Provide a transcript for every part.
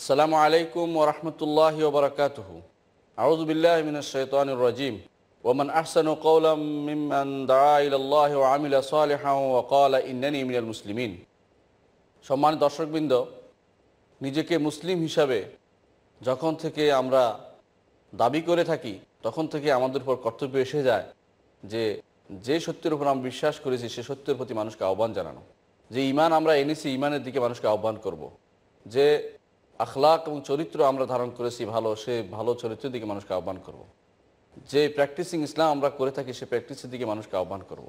আসসালামু আলাইকুম ওরহমতুল্লাহ ওবরাকাত আউজবিল্লাহ মিনশানুর রাজিম ওমন আহসান কৌলাম মিম্মান দাইল্লাহ দর্শকবৃন্দ নিজেকে মুসলিম হিসাবে যখন থেকে আমরা দাবি করে থাকি তখন থেকে আমাদের উপর কর্তব্য এসে যায় যে যে সত্যের উপর আমরা বিশ্বাস করেছি সে সত্যের প্রতি মানুষকে আহ্বান জানানো যে ইমান আমরা এনেছি ইমানের দিকে মানুষকে আহ্বান করব। যে আখলাক এবং চরিত্র আমরা ধারণ করেছি ভালো সে ভালো চরিত্রের দিকে মানুষকে আহ্বান করব। যে প্র্যাকটিসিং ইসলাম আমরা করে থাকি সে প্র্যাকটিসের দিকে মানুষকে আহ্বান করব।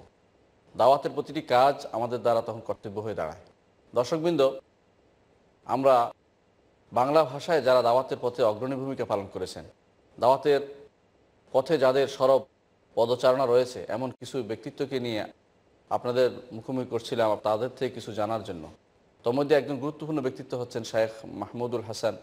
দাওয়াতের প্রতিটি কাজ আমাদের দ্বারা তখন কর্তব্য হয়ে দাঁড়ায় দর্শকবৃন্দ আমরা বাংলা ভাষায় যারা দাওয়াতের পথে অগ্রণী ভূমিকা পালন করেছেন দাওয়াতের পথে যাদের সরব পদচারণা রয়েছে এমন কিছু ব্যক্তিত্বকে নিয়ে আপনাদের মুখোমুখি করছিলাম তাদের থেকে কিছু জানার জন্য তোর মধ্যে একজন গুরুত্বপূর্ণ ব্যক্তিত্ব হচ্ছেন শেখ মাহমুদুল হাসান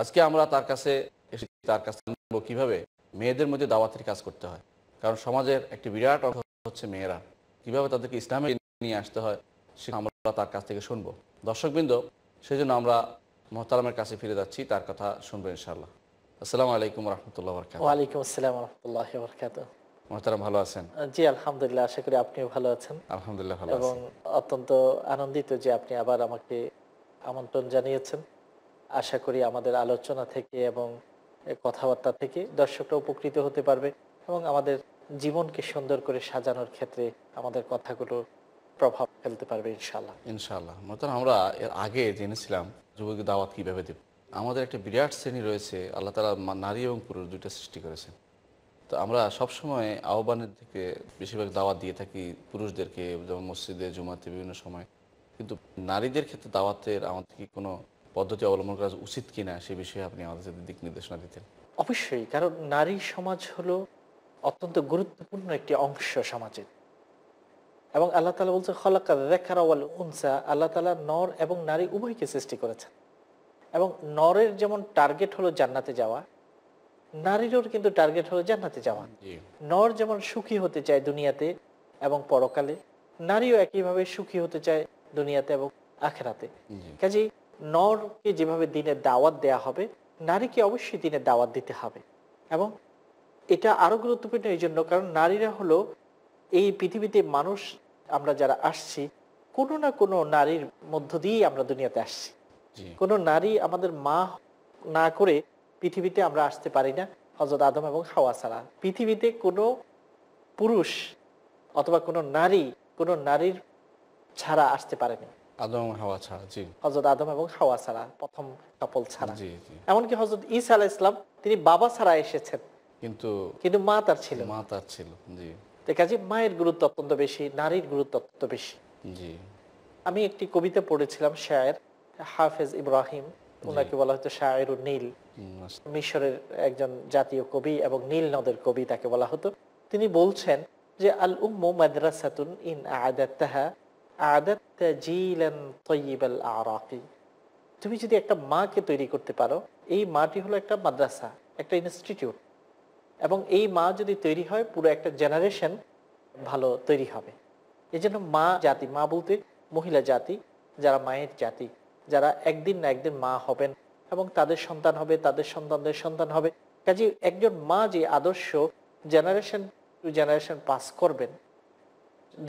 আজকে আমরা তার কাছে এসে তার কাছে জানবো কীভাবে মেয়েদের মধ্যে দাওয়াতের কাজ করতে হয় কারণ সমাজের একটি বিরাট অংশ হচ্ছে মেয়েরা কীভাবে তাদেরকে ইসলামে নিয়ে আসতে হয় সে আমরা তার কাছ থেকে শুনবো দর্শকবৃন্দ সেই জন্য আমরা মোহতারামের কাছে ফিরে যাচ্ছি তার কথা শুনবো ইনশাল্লাহ আসসালামু আলাইকুম রহমতুল্লাহ ওয়ালাইকুম আসসালাম রহমতুল্লাহ বরকাত মহতারাম ভালো আছেন জি আলহামদুলিল্লাহ আশা করি আপনিও ভালো আছেন আলহামদুলিল্লাহ ভালো এবং অত্যন্ত আনন্দিত যে আপনি আবার আমাকে আমন্ত্রণ জানিয়েছেন আশা করি আমাদের আলোচনা থেকে এবং কথাবার্তা থেকে দর্শকরা উপকৃত হতে পারবে এবং আমাদের জীবনকে সুন্দর করে সাজানোর ক্ষেত্রে আমাদের কথাগুলো প্রভাব ফেলতে পারবে ইনশাল্লাহ ইনশাল্লাহ মতন আমরা এর আগে জেনেছিলাম যুবক দাওয়াত কীভাবে দেব আমাদের একটা বিরাট শ্রেণী রয়েছে আল্লাহ তালা নারী এবং পুরুষ দুইটা সৃষ্টি করেছেন তো আমরা সবসময় আহ্বানের দিকে বেশিরভাগ দাওয়াত দিয়ে থাকি পুরুষদেরকে যেমন মসজিদে জুমাতে বিভিন্ন সময় কিন্তু নারীদের ক্ষেত্রে দাওয়াতের আমাদের কি কোনো পদ্ধতি অবলম্বন করা উচিত কিনা সে বিষয়ে আপনি আমাদের সাথে দিক নির্দেশনা দিতেন অবশ্যই কারণ নারী সমাজ হলো অত্যন্ত গুরুত্বপূর্ণ একটি অংশ সমাজের এবং আল্লাহ তালা বলছে রেখার দেখার উনসা আল্লাহ তালা নর এবং নারী উভয়কে সৃষ্টি করেছেন এবং নরের যেমন টার্গেট হলো জান্নাতে যাওয়া নারীরও কিন্তু টার্গেট হলো জান্নাতে যাওয়া নর যেমন সুখী হতে চায় দুনিয়াতে এবং পরকালে নারীও একইভাবে সুখী হতে চায় দুনিয়াতে এবং আখেরাতে কাজে নরকে যেভাবে দিনের দাওয়াত দেয়া হবে নারীকে অবশ্যই দিনের দাওয়াত দিতে হবে এবং এটা আরও গুরুত্বপূর্ণ এই জন্য কারণ নারীরা হলো এই পৃথিবীতে মানুষ আমরা যারা আসছি কোনো না কোনো নারীর মধ্য দিয়েই আমরা দুনিয়াতে আসছি কোনো নারী আমাদের মা না করে পৃথিবীতে আমরা আসতে পারি না হজরত আদম এবং হাওয়া ছাড়া পৃথিবীতে কোনো পুরুষ অথবা কোনো নারী কোনো নারীর ছাড়া আসতে পারেনি হজরত আদম এবং হাওয়া ছাড়া প্রথম কাপল ছাড়া এমনকি হজরত ইসা আলাহ ইসলাম তিনি বাবা ছাড়া এসেছেন কিন্তু কিন্তু মা তার ছিল মা তার ছিল জি কাজে মায়ের গুরুত্ব অত্যন্ত বেশি নারীর গুরুত্ব অত্যন্ত বেশি জি আমি একটি কবিতা পড়েছিলাম শায়ের হাফেজ ইব্রাহিম ওনাকে বলা হয়তো শায়ের নীল মিশরের একজন জাতীয় কবি এবং নীল নদের কবি তাকে বলা হতো তিনি বলছেন যে আল উম্মু মাদ্রাসাতুন ইন আদাতাহা আদাত্তা জিলান তৈবাল আরাকি তুমি যদি একটা মাকে তৈরি করতে পারো এই মাটি হলো একটা মাদ্রাসা একটা ইনস্টিটিউট এবং এই মা যদি তৈরি হয় পুরো একটা জেনারেশন ভালো তৈরি হবে এই জন্য মা জাতি মা বলতে মহিলা জাতি যারা মায়ের জাতি যারা একদিন না একদিন মা হবেন এবং তাদের সন্তান হবে তাদের সন্তানদের সন্তান হবে কাজে একজন মা যে আদর্শ জেনারেশন টু জেনারেশন পাস করবেন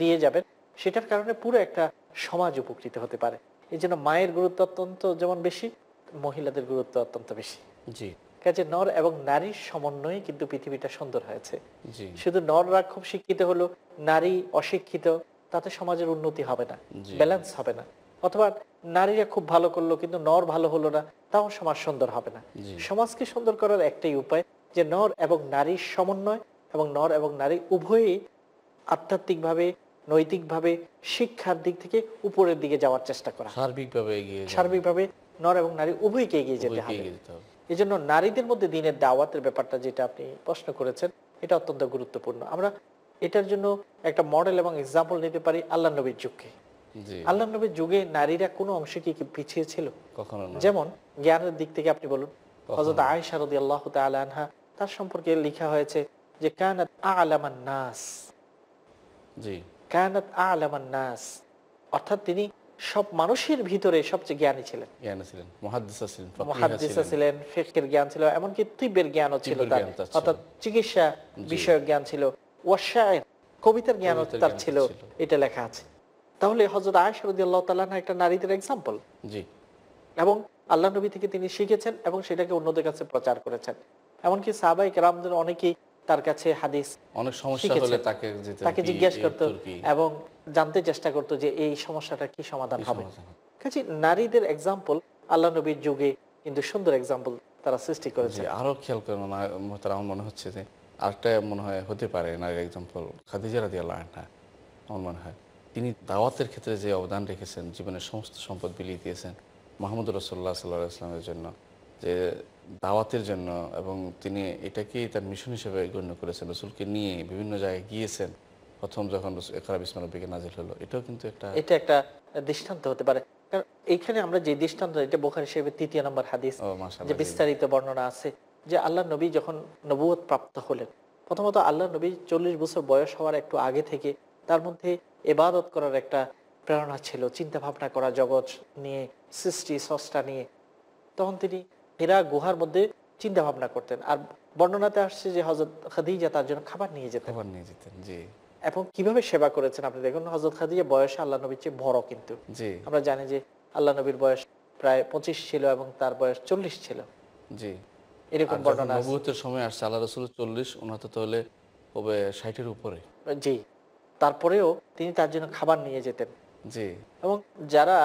দিয়ে যাবেন সেটার কারণে পুরো একটা সমাজ উপকৃত হতে পারে এই জন্য মায়ের গুরুত্ব অত্যন্ত যেমন বেশি মহিলাদের গুরুত্ব অত্যন্ত বেশি জি কাজে নর এবং নারীর সমন্বয়ে কিন্তু পৃথিবীটা সুন্দর হয়েছে শুধু নররা খুব শিক্ষিত হলো নারী অশিক্ষিত তাতে সমাজের উন্নতি হবে না ব্যালেন্স হবে না অথবা নারীরা খুব ভালো করলো কিন্তু নর ভালো হলো না তাও সমাজ সুন্দর হবে না সমাজকে সুন্দর করার একটাই উপায় যে নর এবং নারীর সমন্বয় এবং নর এবং নারী উভয়ই আধ্যাত্মিকভাবে নৈতিকভাবে শিক্ষার দিক থেকে উপরের দিকে যাওয়ার চেষ্টা করা সার্বিকভাবে এগিয়ে সার্বিকভাবে নর এবং নারী উভয়কে এগিয়ে যেতে হবে এই জন্য নারীদের মধ্যে দিনের দাওয়াতের ব্যাপারটা যেটা আপনি প্রশ্ন করেছেন এটা অত্যন্ত গুরুত্বপূর্ণ আমরা এটার জন্য একটা মডেল এবং এক্সাম্পল নিতে পারি আল্লাহ নবীর যুগকে আল্লাহ নবীর যুগে নারীরা কোনো অংশে কি পিছিয়ে ছিল যেমন জ্ঞানের দিক থেকে আপনি বলুন হজরত আল্লাহ আনহা তার সম্পর্কে লিখা হয়েছে যে কায়নাত নাস অর্থাৎ তিনি সব মানুষের ভিতরে সবচেয়ে জ্ঞানী ছিলেন জ্ঞানী ছিলেন জ্ঞান ছিল এমনকি ছিল তার অর্থাৎ চিকিৎসা বিষয়ক জ্ঞান ছিল ওয়াশায়ের কবিতার জ্ঞান তার ছিল এটা লেখা আছে তাহলে হজরত আয়সা আল্লাহ তাল্লাহ একটা নারীদের এক্সাম্পল জি এবং আল্লাহ নবী থেকে তিনি শিখেছেন এবং সেটাকে অন্যদের কাছে প্রচার করেছেন এমনকি সাহাবাই কেরামদের অনেকেই তার কাছে হাদিস অনেক সমস্যা তাকে তাকে জিজ্ঞাসা করত এবং জানতে চেষ্টা করত যে এই সমস্যাটা কি সমাধান হবে কাজে নারীদের এক্সাম্পল আল্লাহ নবীর যুগে কিন্তু সুন্দর এক্সাম্পল তারা সৃষ্টি করেছে আরো খেয়াল করেন করে আমার মনে হচ্ছে যে আরেকটা মনে হয় হতে পারে নারীর এক্সাম্পল খাদিজারা দিয়ে আল্লাহ আমার মনে হয় তিনি দাওয়াতের ক্ষেত্রে যে অবদান রেখেছেন জীবনের সমস্ত সম্পদ বিলিয়ে দিয়েছেন মাহমুদ রসোল্লা সাল্লাহ ইসলামের জন্য যে দাওয়াতের জন্য এবং তিনি এটাকেই তার মিশন হিসেবে গণ্য করেছেন রসুলকে নিয়ে বিভিন্ন জায়গায় গিয়েছেন প্রথম যখন একরা বিসমানব্বীকে নাজিল হলো এটাও কিন্তু একটা এটা একটা দৃষ্টান্ত হতে পারে কারণ এইখানে আমরা যে দৃষ্টান্ত এটা বোখার হিসেবে তৃতীয় নম্বর হাদিস যে বিস্তারিত বর্ণনা আছে যে আল্লাহ নবী যখন নবুয়ত প্রাপ্ত হলেন প্রথমত আল্লাহ নবী চল্লিশ বছর বয়স হওয়ার একটু আগে থেকে তার মধ্যে এবাদত করার একটা প্রেরণা ছিল চিন্তা ভাবনা করা জগৎ নিয়ে সৃষ্টি সষ্টা নিয়ে তখন তিনি হেরা গুহার মধ্যে চিন্তা ভাবনা করতেন আর বর্ণনাতে আসছে যে হজরত খাদিজা তার জন্য খাবার নিয়ে যেতেন খাবার নিয়ে যেতেন জি এবং কিভাবে সেবা করেছেন আপনি দেখুন হজরত খাদিজা বয়স আল্লাহ নবীর চেয়ে বড় কিন্তু জি আমরা জানি যে আল্লাহ নবীর বয়স প্রায় পঁচিশ ছিল এবং তার বয়স চল্লিশ ছিল জি এরকম বর্ণনা সময় আসছে আল্লাহ রসুল চল্লিশ উনাতে তাহলে হবে ষাটের উপরে জি তারপরেও তিনি তার জন্য খাবার নিয়ে যেতেন জি এবং যারা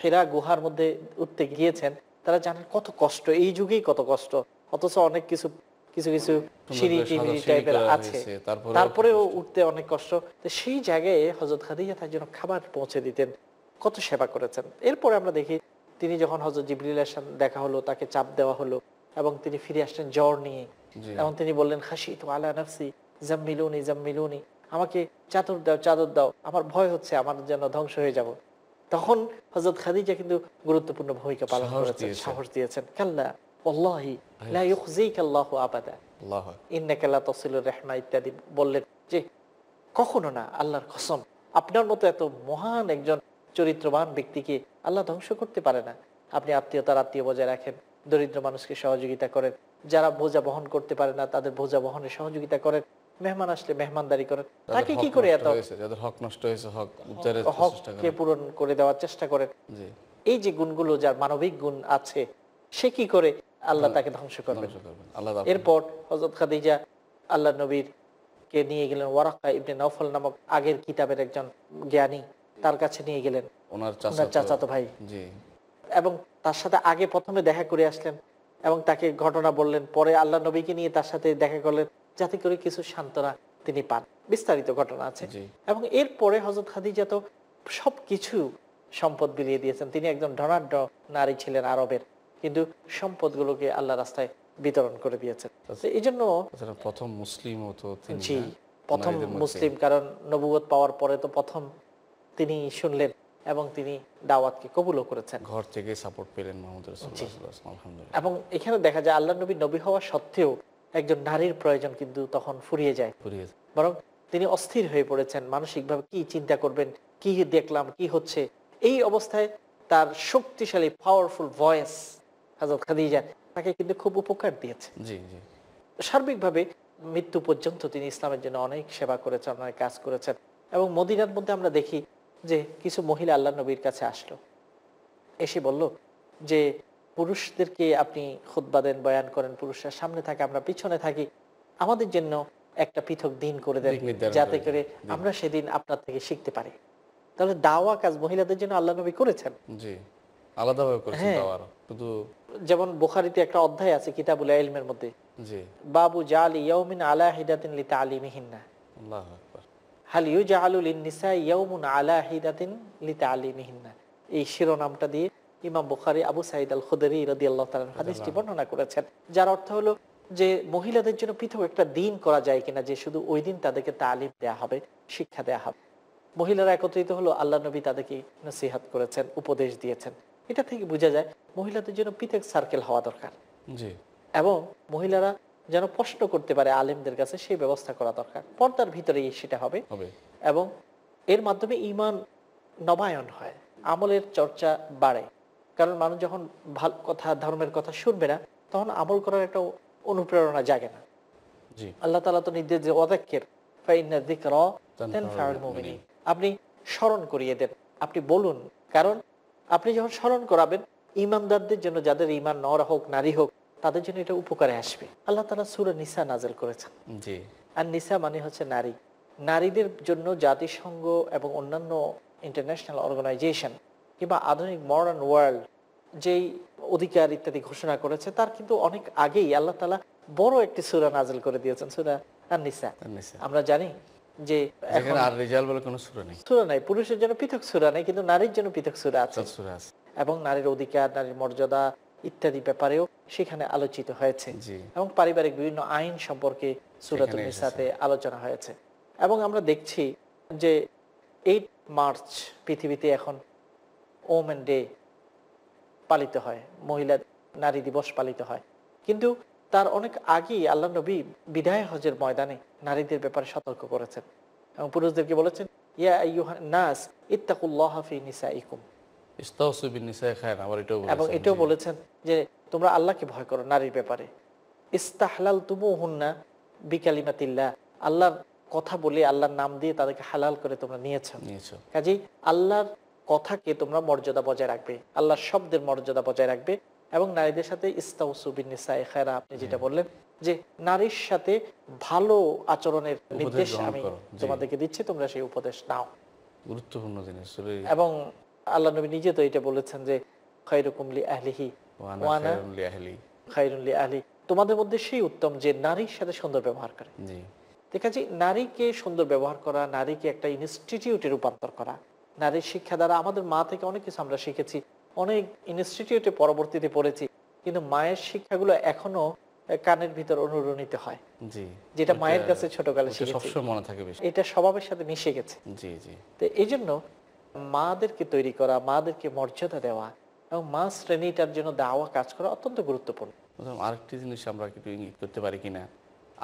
হেরা গুহার মধ্যে উঠতে গিয়েছেন তারা জানেন কত কষ্ট এই যুগেই কত কষ্ট অথচ অনেক কিছু কিছু কিছু আছে তারপরেও উঠতে অনেক কষ্ট সেই জায়গায় হজরত খাদিজা তার জন্য খাবার পৌঁছে দিতেন কত সেবা করেছেন এরপরে আমরা দেখি তিনি যখন হজরত জিবরিলের সাথে দেখা হলো তাকে চাপ দেওয়া হলো এবং তিনি ফিরে আসলেন জ্বর নিয়ে এবং তিনি বললেন হাসি তো আল্লাহ নাফসি জাম্মিলুনি জাম্মিলুনি আমাকে চাদর দাও চাদর দাও আমার ভয় হচ্ছে আমার যেন ধ্বংস হয়ে যাব। তখন হজরত খাদিজা কিন্তু গুরুত্বপূর্ণ ভূমিকা পালন করেছেন সাহস দিয়েছেন কাল্লা কখনো না আল্লাহর কসম আপনার মতো এত মহান একজন চরিত্রবান ব্যক্তিকে আল্লাহ ধ্বংস করতে পারে না আপনি আত্মীয়তার আত্মীয় বজায় রাখেন দরিদ্র মানুষকে সহযোগিতা করেন যারা বোঝা বহন করতে পারে না তাদের বোঝা বহনে সহযোগিতা করেন মেহমান আসলে মেহমানদারি করে তাকে কি করে এত হক নষ্ট হয়েছে হক উদ্ধারের চেষ্টা পূরণ করে দেওয়ার চেষ্টা করে এই যে গুণগুলো যার মানবিক গুণ আছে সে কি করে আল্লাহ তাকে ধ্বংস করবেন এরপর হজরত খাদিজা আল্লাহ নবীর কে নিয়ে গেলেন ওয়ারাক্কা ইবনে নফল নামক আগের কিতাবের একজন জ্ঞানী তার কাছে নিয়ে গেলেন ওনার চাচাতো ভাই এবং তার সাথে আগে প্রথমে দেখা করে আসলেন এবং তাকে ঘটনা বললেন পরে আল্লাহ নবীকে নিয়ে তার সাথে দেখা করলেন যাতে করে কিছু সান্ত্বনা তিনি পান বিস্তারিত ঘটনা আছে এবং এরপরে হজরত খাদিজা তো সব কিছু সম্পদ বিলিয়ে দিয়েছেন তিনি একজন ধনাঢ্য নারী ছিলেন আরবের কিন্তু সম্পদগুলোকে আল্লাহ রাস্তায় বিতরণ করে দিয়েছেন আচ্ছা। এই জন্য প্রথম মুসলিম জি প্রথম মুসলিম কারণ নবুবত পাওয়ার পরে তো প্রথম তিনি শুনলেন এবং তিনি দাওয়াতকে কবুলও করেছেন ঘর থেকে সাপোর্ট পেলেন এবং এখানে দেখা যায় আল্লাহ নবী নবী হওয়া সত্ত্বেও একজন নারীর প্রয়োজন কিন্তু তখন ফুরিয়ে যায় বরং তিনি অস্থির হয়ে পড়েছেন মানসিকভাবে কি চিন্তা করবেন কি দেখলাম কি হচ্ছে এই অবস্থায় তার শক্তিশালী পাওয়ারফুল ভয়েস হাজর খাদিজা তাকে কিন্তু খুব উপকার দিয়েছে জি জি সার্বিকভাবে মৃত্যু পর্যন্ত তিনি ইসলামের জন্য অনেক সেবা করেছেন অনেক কাজ করেছেন এবং মদিনার মধ্যে আমরা দেখি যে কিছু মহিলা আল্লাহ নবীর কাছে আসলো এসে বলল যে পুরুষদেরকে আপনি খুদ্া দেন বয়ান করেন পুরুষরা সামনে থাকে আমরা পিছনে থাকি আমাদের জন্য একটা পৃথক দিন করে দেন যাতে করে আমরা সেদিন আপনার থেকে শিখতে পারি তাহলে দাওয়া কাজ মহিলাদের জন্য আল্লাহ নবী করেছেন হ্যাঁ। যেমন একটা অধ্যায় আছে কিতাবুল মধ্যে বাবু জালি ইয়াউমিন আলা হিদাতিন লিতাআলিমিহিন্না আল্লাহু হাল ইউজাআলু লিন নিসা ইয়াউমুন আলা হিদাতিন লিতাআলিমিহিন্না এই শিরোনামটা দিয়ে ইমাম বুখারি আবু সাইদ আল খুদরি রদি আল্লাহ তালার হাদিসটি বর্ণনা করেছেন যার অর্থ হলো যে মহিলাদের জন্য পৃথক একটা দিন করা যায় কিনা যে শুধু ওই দিন তাদেরকে তালিম দেয়া হবে শিক্ষা দেয়া হবে মহিলারা একত্রিত হলো আল্লাহ নবী তাদেরকে নসিহাত করেছেন উপদেশ দিয়েছেন এটা থেকে বোঝা যায় মহিলাদের জন্য পৃথক সার্কেল হওয়া দরকার এবং মহিলারা যেন প্রশ্ন করতে পারে আলেমদের কাছে সেই ব্যবস্থা করা দরকার পর্দার ভিতরে সেটা হবে এবং এর মাধ্যমে ইমান নবায়ন হয় আমলের চর্চা বাড়ে কারণ মানুষ যখন ভাল কথা ধর্মের কথা শুনবে না তখন আমল করার একটা অনুপ্রেরণা জাগে না আল্লাহ তালা তো নির্দেশ যে অদাক্ষের আপনি স্মরণ করিয়ে দেন আপনি বলুন কারণ আপনি যখন স্মরণ করাবেন ইমানদারদের জন্য যাদের ইমান নর হোক নারী হোক তাদের জন্য এটা উপকারে আসবে আল্লাহ তালা সুর নিসা নাজেল করেছেন আর নিসা মানে হচ্ছে নারী নারীদের জন্য জাতিসংঘ এবং অন্যান্য ইন্টারন্যাশনাল অর্গানাইজেশন কিংবা আধুনিক মডার্ন ওয়ার্ল্ড যেই অধিকার ইত্যাদি ঘোষণা করেছে তার কিন্তু অনেক আগেই আল্লাহ তালা বড় একটি সুরা নাজল করে দিয়েছেন সুরা আনিসা আমরা জানি সেখানে আলোচিত হয়েছে এবং পারিবারিক বিভিন্ন আইন সম্পর্কে আলোচনা হয়েছে এবং আমরা দেখছি যে এইট মার্চ পৃথিবীতে এখন ওমেন ডে পালিত হয় মহিলা নারী দিবস পালিত হয় কিন্তু তার অনেক আগেই আল্লাহ নবী বিদায় হজের ময়দানে নারীদের ব্যাপারে সতর্ক করেছেন এবং পুরুষদেরকে বলেছেন এবং এটাও বলেছেন যে তোমরা আল্লাহকে ভয় করো নারীর ব্যাপারে ইস্তাহাল তুমু হুন্না বিকালিমাতিল্লাহ আল্লাহর কথা বলে আল্লাহর নাম দিয়ে তাদেরকে হালাল করে তোমরা নিয়েছ কাজেই আল্লাহর কথাকে তোমরা মর্যাদা বজায় রাখবে আল্লাহর শব্দের মর্যাদা বজায় রাখবে এবং নারীদের সাথে ইস্তাউসুবিনিসা এখারা আপনি যেটা বললেন যে নারীর সাথে ভালো আচরণের নির্দেশ আমি তোমাদেরকে দিচ্ছি তোমরা সেই উপদেশ নাও গুরুত্বপূর্ণ জিনিস এবং আল্লাহ নবী নিজে তো এটা বলেছেন যে খৈরকুমলি আহলিহি খাইরুল্লি আহলি তোমাদের মধ্যে সেই উত্তম যে নারীর সাথে সুন্দর ব্যবহার করে দেখা যায় নারীকে সুন্দর ব্যবহার করা নারীকে একটা ইনস্টিটিউটে রূপান্তর করা নারী শিক্ষা দ্বারা আমাদের মা থেকে অনেক কিছু আমরা শিখেছি অনেক ইনস্টিটিউটে পরবর্তীতে পড়েছি কিন্তু মায়ের শিক্ষাগুলো এখনো কানের ভিতর অনুরণিত হয় যেটা মায়ের কাছে ছোটকালে এটা স্বভাবের সাথে মিশে গেছে এই জন্য মাদেরকে তৈরি করা মাদেরকে মর্যাদা দেওয়া এবং মা শ্রেণীটার জন্য দেওয়া কাজ করা অত্যন্ত গুরুত্বপূর্ণ আরেকটি জিনিস আমরা একটু ইঙ্গিত করতে পারি কিনা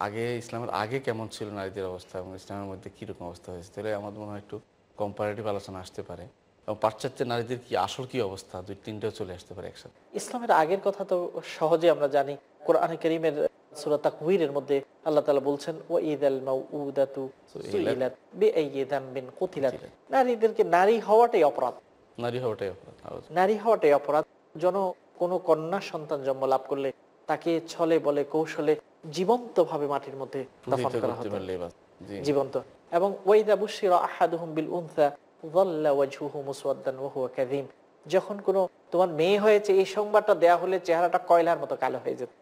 আগে ইসলামের আগে কেমন ছিল নারীদের অবস্থা এবং ইসলামের মধ্যে কীরকম অবস্থা হয়েছে তাহলে আমার মনে হয় একটু কম্পারেটিভ আলোচনা আসতে পারে এবং পাশ্চাত্যের নারীদের কি আসল কি অবস্থা দুই তিনটেও চলে আসতে পারে একসাথে ইসলামের আগের কথা তো সহজে আমরা জানি কোরআনে করিমের মধ্যে আল্লাহ তাআলা বলছেন মাউউদাতু সুইলাত বিআইয়ি যামবিন কুতিলাত নারীদেরকে নারী হওয়াটাই অপরাধ নারী হওয়াটাই অপরাধ নারী হওয়াটাই অপরাধ জন কোনো কন্যা সন্তান জন্ম লাভ করলে তাকে ছলে বলে কৌশলে জীবন্তভাবে মাটির মধ্যে দাফন করা হতো জীবন্ত এবং ওয়াইদা বুশিরা আহাদুহম বিল উনসা জল্লা ওয়াজহুহু মুসওয়াদ্দান ওয়া হুয়া কাযিম যখন কোনো তোমার মেয়ে হয়েছে এই সংবাদটা দেয়া হলে চেহারাটা কয়লার মতো কালো হয়ে যেত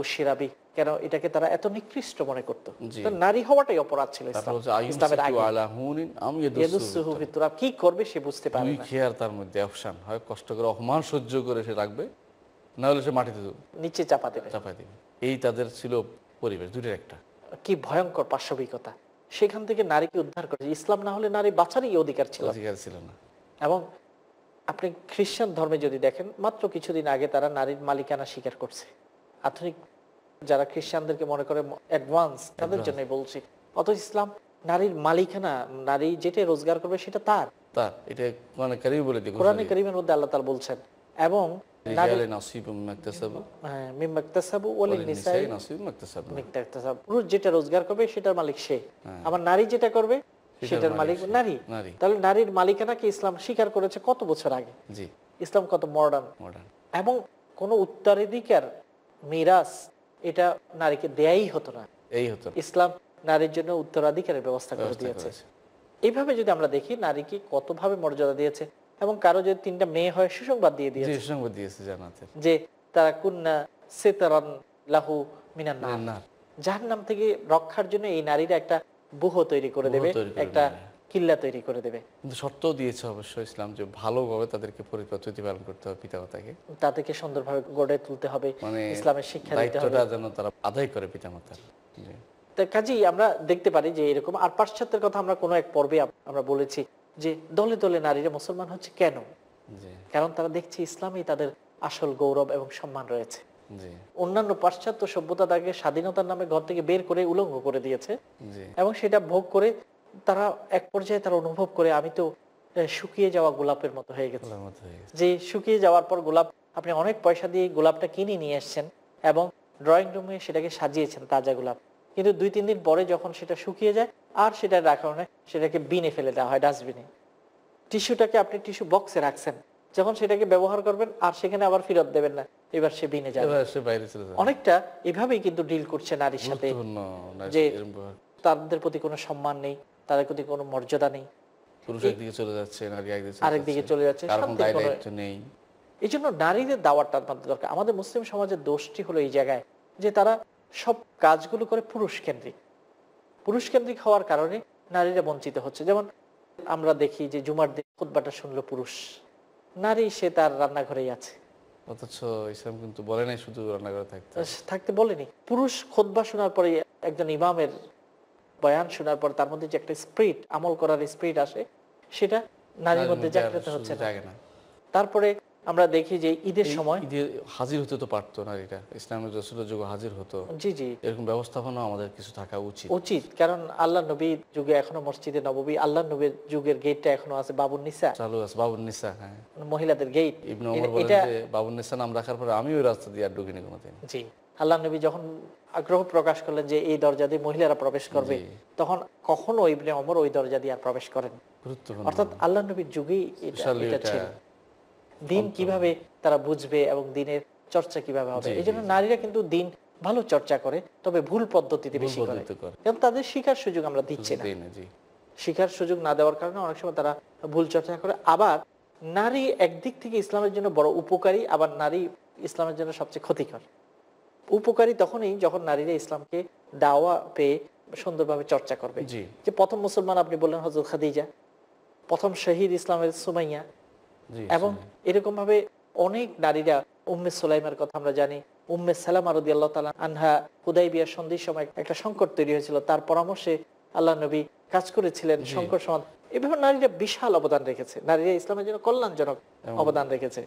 বুশিরাবি কেন এটাকে তারা এত নিকৃষ্ট মনে করত নারী হওয়াটাই অপরাধ ছিল ইসলামের আগে কি করবে সে বুঝতে পারে না তার মধ্যে অপশন হয় কষ্ট করে অপমান সহ্য করে সে রাখবে না হলে সে মাটিতে নিচে চাপা দেবে চাপা দেবে এই তাদের ছিল পরিবেশ দুটোর একটা কি ভয়ঙ্কর পার্শ্ববিকতা সেখান থেকে নারীকে উদ্ধার করেছে ইসলাম না হলে নারী বাঁচারই অধিকার ছিল ছিল না এবং আপনি খ্রিস্টান ধর্মে যদি দেখেন মাত্র কিছুদিন আগে তারা নারীর মালিকানা স্বীকার করছে আধুনিক যারা খ্রিস্টানদেরকে মনে করে অ্যাডভান্স তাদের জন্য বলছি অত ইসলাম নারীর মালিকানা নারী যেটা রোজগার করবে সেটা তার তার এটা কোরআনে কারিমের মধ্যে আল্লাহ তালা বলছেন এবং হ্যাঁ, যেটা রোজগার করবে সেটার মালিক সে হ্যাঁ। আমার নারী যেটা করবে সেটার মালিক নারী তাহলে নারীর মালিকানাকে ইসলাম স্বীকার করেছে কত বছর আগে ইসলাম কত মডার্ন এবং কোনো উত্তরাধিকার মিরাস এটা নারীকে দেয়াই হতো না এই হতো ইসলাম নারীর জন্য উত্তরাধিকারের ব্যবস্থা করে দিয়েছে এইভাবে যদি আমরা দেখি নারীকে কতভাবে মর্যাদা দিয়েছে এবং কারো যদি তিনটা মেয়ে হয় সুসংবাদ দিয়ে দিয়েছে সুসংবাদ দিয়েছে জান্নাতের যে তারা কুন্না সেতারান লাহু মিনান্নার জাহান্নাম থেকে রক্ষার জন্য এই নারীরা একটা বুহ তৈরি করে দেবে একটা কিল্লা তৈরি করে দেবে কিন্তু শর্ত দিয়েছে অবশ্য ইসলাম যে ভালোভাবে তাদেরকে পরিপত্রতি পালন করতে হবে পিতামাতাকে তাদেরকে সুন্দরভাবে গড়ে তুলতে হবে মানে ইসলামের শিক্ষা দিতে হবে যেন তারা আদায় করে পিতামাতা কাজেই আমরা দেখতে পারি যে এরকম আর পাশ্চাত্যের কথা আমরা কোনো এক পর্বে আমরা বলেছি যে দলে দলে নারীরা মুসলমান হচ্ছে কেন কারণ তারা দেখছে ইসলামেই তাদের আসল গৌরব এবং সম্মান রয়েছে অন্যান্য পাশ্চাত্য সভ্যতা তাকে স্বাধীনতার নামে ঘর থেকে বের করে উলঙ্গ করে দিয়েছে এবং সেটা ভোগ করে তারা এক পর্যায়ে তারা অনুভব করে আমি তো শুকিয়ে যাওয়া গোলাপের মতো হয়ে গেছে যে শুকিয়ে যাওয়ার পর গোলাপ আপনি অনেক পয়সা দিয়ে গোলাপটা কিনে নিয়ে এসছেন এবং ড্রয়িং রুমে সেটাকে সাজিয়েছেন তাজা গোলাপ কিন্তু দুই তিন দিন পরে যখন সেটা শুকিয়ে যায় আর সেটা রাখা হয় সেটাকে বিনে ফেলে দেওয়া হয় ডাস্টবিনে টিস্যুটাকে আপনি টিস্যু বক্সে রাখছেন যখন সেটাকে ব্যবহার করবেন আর সেখানে আবার ফেরত দেবেন না এবার সে বিনে যাবে অনেকটা এভাবেই কিন্তু ডিল করছে নারীর সাথে যে তাদের প্রতি কোনো সম্মান নেই তাদের প্রতি কোনো মর্যাদা নেই এই জন্য নারীদের দাওয়ার দরকার আমাদের মুসলিম সমাজের দোষটি হলো এই জায়গায় যে তারা সব কাজগুলো করে পুরুষ কেন্দ্রিক হওয়ার কারণে নারীরা বঞ্চিত হচ্ছে যেমন আমরা দেখি যে জুমার দিন খুদ্বাটা শুনলো পুরুষ নারী সে তার রান্নাঘরেই আছে খোদবা শোনার একজন ইমামের বয়ান শোনার পর তার মধ্যে যে একটা স্প্রিট আমল করার স্প্রিট আসে সেটা তারপরে আমরা দেখি যে ঈদের সময় ঈদে হাজির হতে তো পারতো না এটা ইসলামের রসুলের যুগে হাজির হতো জি জি এরকম ব্যবস্থাপনা আমাদের কিছু থাকা উচিত উচিত কারণ আল্লাহ নবী যুগে এখনো মসজিদে নববী আল্লাহ নবীর যুগের গেটটা এখনো আছে বাবুর নিসা চালু আছে বাবুর নিসা হ্যাঁ মানে মহিলাদের গেট ইবনে ওমর বলেন যে বাবুর নিসা নাম রাখার পরে আমি ওই রাস্তা দিয়ে আর ঢুকিনি কোনোদিন জি আল্লাহ নবী যখন আগ্রহ প্রকাশ করলেন যে এই দরজা দিয়ে মহিলারা প্রবেশ করবে তখন কখনো ইবনে ওমর ওই দরজা দিয়ে আর প্রবেশ করেন অর্থাৎ আল্লাহ নবীর যুগেই এটা ছিল দিন কিভাবে তারা বুঝবে এবং দিনের চর্চা কিভাবে হবে এই জন্য নারীরা কিন্তু দিন ভালো চর্চা করে তবে ভুল পদ্ধতিতে বেশি করে এবং তাদের শিখার সুযোগ আমরা দিচ্ছি না শিখার সুযোগ না দেওয়ার কারণে অনেক সময় তারা ভুল চর্চা করে আবার নারী একদিক থেকে ইসলামের জন্য বড় উপকারী আবার নারী ইসলামের জন্য সবচেয়ে ক্ষতিকর উপকারী তখনই যখন নারীরা ইসলামকে দাওয়া পেয়ে সুন্দরভাবে চর্চা করবে যে প্রথম মুসলমান আপনি বললেন হজর খাদিজা প্রথম শহীদ ইসলামের সুমাইয়া এবং এরকম ভাবে অনেক নারীরা উম্মে সোলাইমার কথা আমরা জানি উম্মে সালামা রদি আল্লাহ তালা আনহা হুদাইবিয়া সন্ধির সময় একটা সংকট তৈরি হয়েছিল তার পরামর্শে আল্লাহ নবী কাজ করেছিলেন সংকট সমাধান এভাবে নারীরা বিশাল অবদান রেখেছে নারীরা ইসলামের জন্য কল্যাণজনক অবদান রেখেছে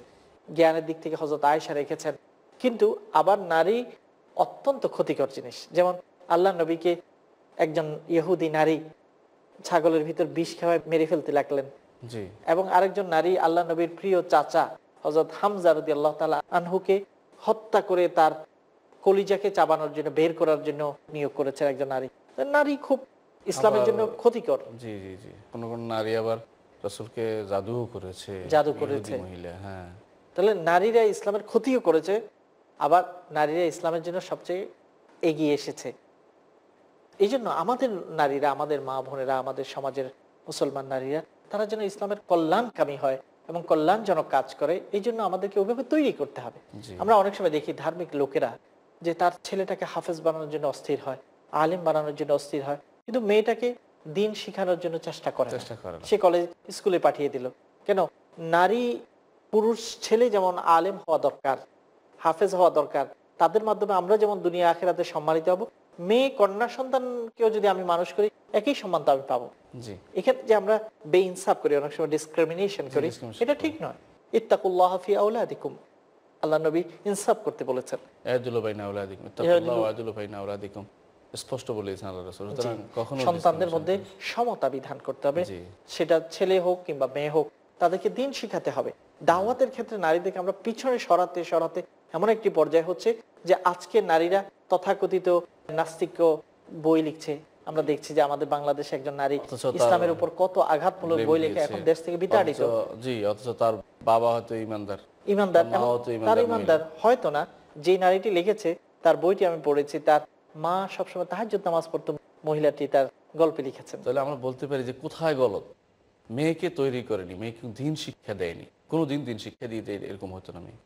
জ্ঞানের দিক থেকে হজরত আয়সা রেখেছেন কিন্তু আবার নারী অত্যন্ত ক্ষতিকর জিনিস যেমন আল্লাহ নবীকে একজন ইহুদি নারী ছাগলের ভিতর বিষ খাওয়ায় মেরে ফেলতে লাগলেন এবং আরেকজন নারী আল্লাহ নবীর প্রিয় চাচা হজরত হামজা রদি আল্লাহ তালা আনহুকে হত্যা করে তার কলিজাকে চাবানোর জন্য বের করার জন্য নিয়োগ করেছেন একজন নারী নারী খুব ইসলামের জন্য ক্ষতিকর জি জি জি কোন কোনো নারী আবার রসুলকে জাদু করেছে জাদু করেছে মহিলা হ্যাঁ তাহলে নারীরা ইসলামের ক্ষতিও করেছে আবার নারীরা ইসলামের জন্য সবচেয়ে এগিয়ে এসেছে এই আমাদের নারীরা আমাদের মা বোনেরা আমাদের সমাজের মুসলমান নারীরা তারা যেন ইসলামের কল্যাণকামী হয় এবং কল্যাণজনক কাজ করে এই জন্য আমাদেরকে ওইভাবে তৈরি করতে হবে আমরা অনেক সময় দেখি ধার্মিক লোকেরা যে তার ছেলেটাকে হাফেজ বানানোর জন্য অস্থির হয় আলিম বানানোর জন্য অস্থির হয় কিন্তু মেয়েটাকে দিন শিখানোর জন্য চেষ্টা করে সে কলেজ স্কুলে পাঠিয়ে দিল কেন নারী পুরুষ ছেলে যেমন আলেম হওয়া দরকার হাফেজ হওয়া দরকার তাদের মাধ্যমে আমরা যেমন দুনিয়া আখেরাতে সম্মানিত হবো মেয়ে কন্যা সন্তানকেও যদি আমি মানুষ করি একই সম্মান তো আমি পাবো আমরা বেইনসাফ করি অনেক সময় ডিসক্রিমিনেশন করি এটা ঠিক নয় আউলাদিকুম আল্লাহ নবী ইনসাফ করতে বলেছেন সন্তানদের মধ্যে সমতা বিধান করতে হবে সেটা ছেলে হোক কিংবা মেয়ে হোক তাদেরকে দিন শিখাতে হবে দাওয়াতের ক্ষেত্রে নারীদেরকে আমরা পিছনে সরাতে সরাতে এমন একটি পর্যায় হচ্ছে যে আজকে নারীরা তথাকথিত নাস্তিক্য বই লিখছে আমরা দেখছি যে আমাদের বাংলাদেশ একজন নারী ইসলামের উপর কত আঘাতমূলক বই লিখে এখন দেশ থেকে বিতাড়িত জি অথচ তার বাবা হয়তো ইমানদার ইমানদার তার ইমানদার হয়তো না যে নারীটি লিখেছে তার বইটি আমি পড়েছি তার মা সবসময় তাহাজ্জুদ নামাজ পড়তো মহিলাটি তার গল্পে লিখেছেন তাহলে আমরা বলতে পারি যে কোথায় গলত মেয়েকে তৈরি করেনি মেয়েকে দিন শিক্ষা দেয়নি কোনো দিন দিন শিক্ষা দিয়ে দেয় এরকম হতো না মেয়ে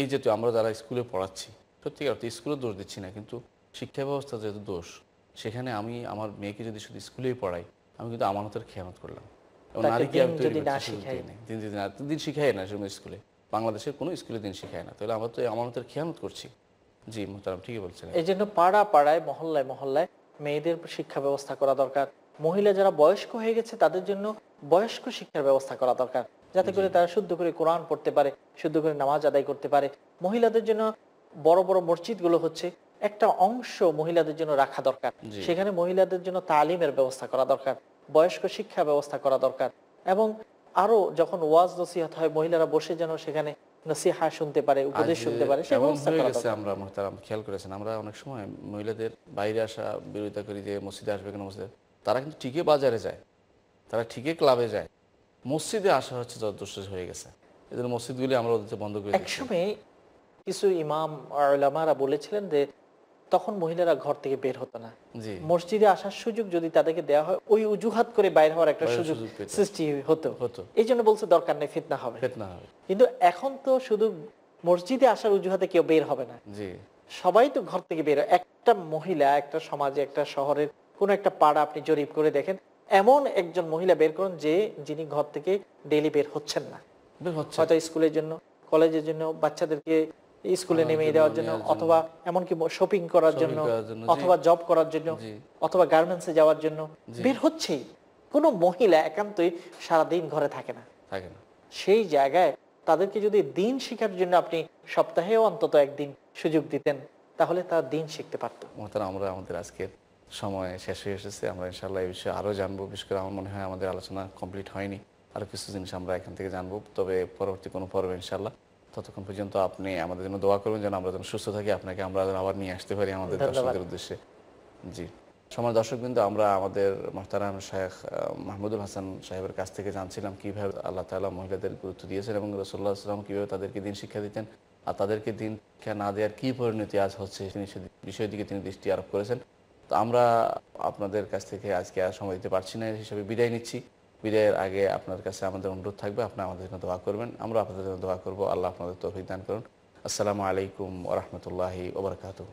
এই যে আমরা যারা স্কুলে পড়াচ্ছি সত্যি স্কুলে দোষ দিচ্ছি না কিন্তু শিক্ষা ব্যবস্থা যেহেতু দোষ সেখানে আমি আমার মেয়েকে যদি শুধু স্কুলেই পড়াই আমি কিন্তু আমানতের খেয়ানত করলাম দিন শিখাই না সেরকম স্কুলে বাংলাদেশের কোনো স্কুলে দিন শিখায় না তাহলে আমরা তো আমানতের খেয়ানত করছি জি মোহতারাম ঠিকই বলছেন এই জন্য পাড়া পাড়ায় মহল্লায় মহল্লায় মেয়েদের শিক্ষা ব্যবস্থা করা দরকার মহিলা যারা বয়স্ক হয়ে গেছে তাদের জন্য বয়স্ক শিক্ষার ব্যবস্থা করা দরকার যাতে করে তারা শুদ্ধ করে কোরআন পড়তে পারে শুদ্ধ করে নামাজ আদায় করতে পারে মহিলাদের জন্য বড় বড় মসজিদগুলো হচ্ছে একটা অংশ মহিলাদের জন্য রাখা দরকার সেখানে মহিলাদের জন্য তালিমের ব্যবস্থা করা দরকার বয়স্ক শিক্ষা ব্যবস্থা করা দরকার এবং আরো যখন ওয়াজ নসিহত হয় মহিলারা বসে যেন সেখানে নসিহা শুনতে পারে উপদেশ শুনতে পারে আমরা খেয়াল করেছেন আমরা অনেক সময় মহিলাদের বাইরে আসা বিরোধিতা করি যে মসজিদে আসবে কেন মসজিদে তারা কিন্তু ঠিকই বাজারে যায় তারা ঠিকই ক্লাবে যায় মসজিদে আসা হচ্ছে যথেষ্ট হয়ে গেছে এদের মসজিদগুলি আমরা বন্ধ করি একসময় কিছু ইমাম আলামারা বলেছিলেন যে তখন মহিলারা ঘর থেকে বের হতো না মসজিদে আসার সুযোগ যদি তাদেরকে দেওয়া হয় ওই অজুহাত করে বাইর হওয়ার একটা সুযোগ সৃষ্টি হতো এই জন্য বলছে দরকার নেই ফিতনা হবে কিন্তু এখন তো শুধু মসজিদে আসার অজুহাতে কেউ বের হবে না সবাই তো ঘর থেকে বের একটা মহিলা একটা সমাজে একটা শহরের কোন একটা পাড়া আপনি জরিপ করে দেখেন এমন একজন মহিলা বের করুন যে যিনি ঘর থেকে ডেলি বের হচ্ছেন না হয়তো স্কুলের জন্য কলেজের জন্য বাচ্চাদেরকে স্কুলে নেমে দেওয়ার জন্য অথবা এমনকি শপিং করার জন্য অথবা জব করার জন্য অথবা গার্মেন্টসে যাওয়ার জন্য বের হচ্ছেই কোনো মহিলা একান্তই সারাদিন ঘরে থাকে না সেই জায়গায় তাদেরকে যদি দিন শেখার জন্য আপনি সপ্তাহেও অন্তত একদিন সুযোগ দিতেন তাহলে তারা দিন শিখতে পারত আমরা আমাদের আজকের সময় শেষ হয়ে এসেছে আমরা ইনশাল্লাহ এই বিষয়ে আরও জানবো বিশেষ করে আমার মনে হয় আমাদের আলোচনা কমপ্লিট হয়নি আরও কিছু জিনিস আমরা এখান থেকে জানবো তবে পরবর্তী কোনো পর্ব ইনশাল্লাহ ততক্ষণ পর্যন্ত আপনি আমাদের জন্য দোয়া করুন যেন আমরা যেন সুস্থ থাকি আপনাকে আমরা যেন আবার নিয়ে আসতে পারি আমাদের দর্শকদের উদ্দেশ্যে জি সময় দর্শকবৃন্দ আমরা আমাদের মোহতারাম শেখ মাহমুদুল হাসান সাহেবের কাছ থেকে জানছিলাম কীভাবে আল্লাহ তালা মহিলাদের গুরুত্ব দিয়েছেন এবং রসোল্লা আসলাম কীভাবে তাদেরকে দিন শিক্ষা দিতেন আর তাদেরকে দিন শিক্ষা না দেওয়ার কী পরিণতি আজ হচ্ছে তিনি সে বিষয়ের দিকে তিনি দৃষ্টি আরোপ করেছেন তো আমরা আপনাদের কাছ থেকে আজকে আর সময় দিতে পারছি না হিসেবে বিদায় নিচ্ছি বিদায়ের আগে আপনার কাছে আমাদের অনুরোধ থাকবে আপনি আমাদের জন্য দোয়া করবেন আমরা আপনাদের জন্য দোয়া করবো আল্লাহ আপনাদের তো দান করুন আসসালামু আলাইকুম ওরহমতুল্লাহি ওবরাকাতু